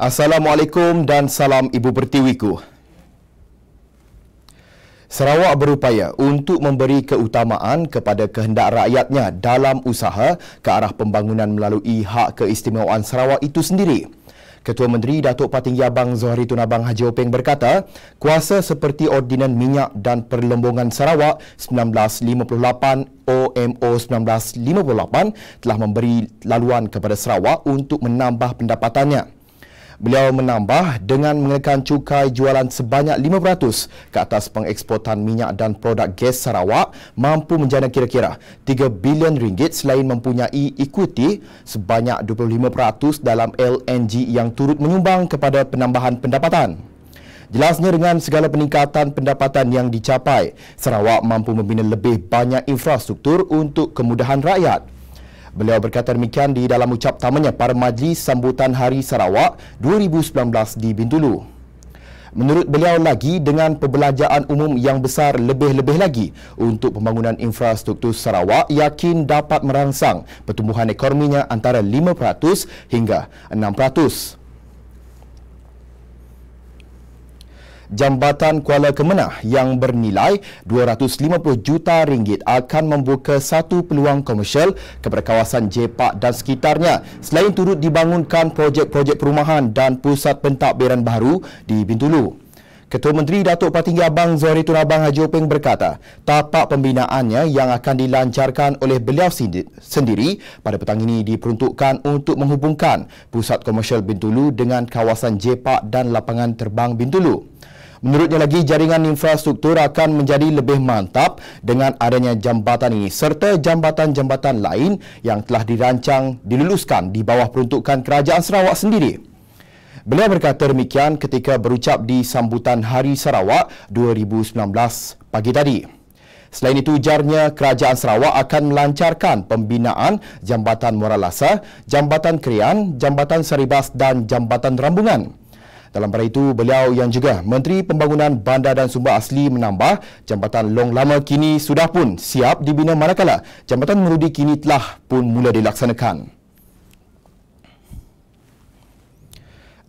Assalamualaikum dan salam Ibu Pertiwiku. Sarawak berupaya untuk memberi keutamaan kepada kehendak rakyatnya dalam usaha ke arah pembangunan melalui hak keistimewaan Sarawak itu sendiri. Ketua Menteri Datuk Patinggi Abang Zohri Tunabang Abang Haji Openg berkata, kuasa seperti Ordinan Minyak dan Perlembongan Sarawak 1958 OMO 1958 telah memberi laluan kepada Sarawak untuk menambah pendapatannya. Beliau menambah dengan mengenakan cukai jualan sebanyak 5% ke atas pengeksportan minyak dan produk gas Sarawak mampu menjana kira-kira 3 bilion ringgit selain mempunyai ikuti sebanyak 25% dalam LNG yang turut menyumbang kepada penambahan pendapatan. Jelasnya dengan segala peningkatan pendapatan yang dicapai, Sarawak mampu membina lebih banyak infrastruktur untuk kemudahan rakyat. Beliau berkata demikian di dalam ucap tamanya pada Majlis Sambutan Hari Sarawak 2019 di Bintulu. Menurut beliau lagi, dengan pembelajaran umum yang besar lebih-lebih lagi untuk pembangunan infrastruktur Sarawak yakin dapat merangsang pertumbuhan ekonominya antara 5% hingga 6%. Jambatan Kuala Kemenah yang bernilai 250 juta ringgit akan membuka satu peluang komersial kepada kawasan Jepak dan sekitarnya. Selain turut dibangunkan projek-projek perumahan dan pusat pentadbiran baru di Bintulu. Ketua Menteri Datuk Patinggi Abang Zohri Tun Abang Haji Oping berkata, tapak pembinaannya yang akan dilancarkan oleh beliau sendiri pada petang ini diperuntukkan untuk menghubungkan pusat komersial Bintulu dengan kawasan Jepak dan lapangan terbang Bintulu. Menurutnya lagi, jaringan infrastruktur akan menjadi lebih mantap dengan adanya jambatan ini serta jambatan-jambatan lain yang telah dirancang diluluskan di bawah peruntukan Kerajaan Sarawak sendiri. Beliau berkata demikian ketika berucap di sambutan Hari Sarawak 2019 pagi tadi. Selain itu, ujarnya Kerajaan Sarawak akan melancarkan pembinaan Jambatan Muara Jambatan Krian, Jambatan Seribas dan Jambatan Rambungan. Dalam pada itu, beliau yang juga Menteri Pembangunan Bandar dan Sumber Asli menambah jambatan Long Lama kini sudah pun siap dibina manakala jambatan Merudi kini telah pun mula dilaksanakan.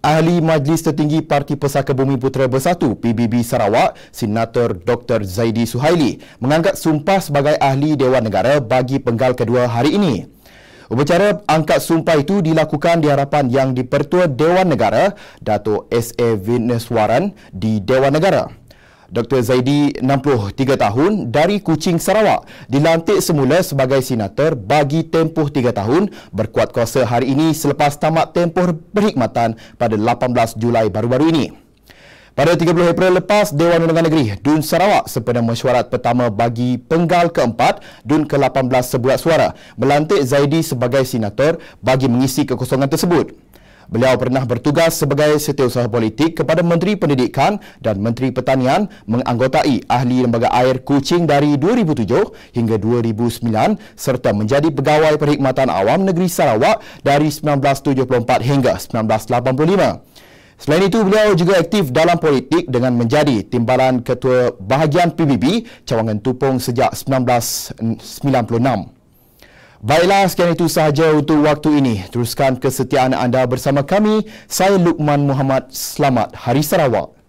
Ahli Majlis Tertinggi Parti Pesaka Bumi Putera Bersatu PBB Sarawak, Senator Dr. Zaidi Suhaili mengangkat sumpah sebagai ahli Dewan Negara bagi penggal kedua hari ini. Upacara angkat sumpah itu dilakukan di harapan yang dipertua Dewan Negara, Dato' S.A. Vineswaran di Dewan Negara. Dr. Zaidi, 63 tahun, dari Kuching, Sarawak, dilantik semula sebagai senator bagi tempoh 3 tahun berkuat kuasa hari ini selepas tamat tempoh berkhidmatan pada 18 Julai baru-baru ini. Pada 30 April lepas, Dewan Undangan Negeri DUN Sarawak sempena mesyuarat pertama bagi penggal keempat DUN ke-18 sebulat suara melantik Zaidi sebagai senator bagi mengisi kekosongan tersebut. Beliau pernah bertugas sebagai setiausaha politik kepada Menteri Pendidikan dan Menteri Pertanian menganggotai Ahli Lembaga Air kucing dari 2007 hingga 2009 serta menjadi Pegawai Perkhidmatan Awam Negeri Sarawak dari 1974 hingga 1985. Selain itu, beliau juga aktif dalam politik dengan menjadi timbalan ketua bahagian PBB Cawangan Tupung sejak 1996. Baiklah, sekian itu sahaja untuk waktu ini. Teruskan kesetiaan anda bersama kami. Saya Lukman Muhammad. Selamat Hari Sarawak.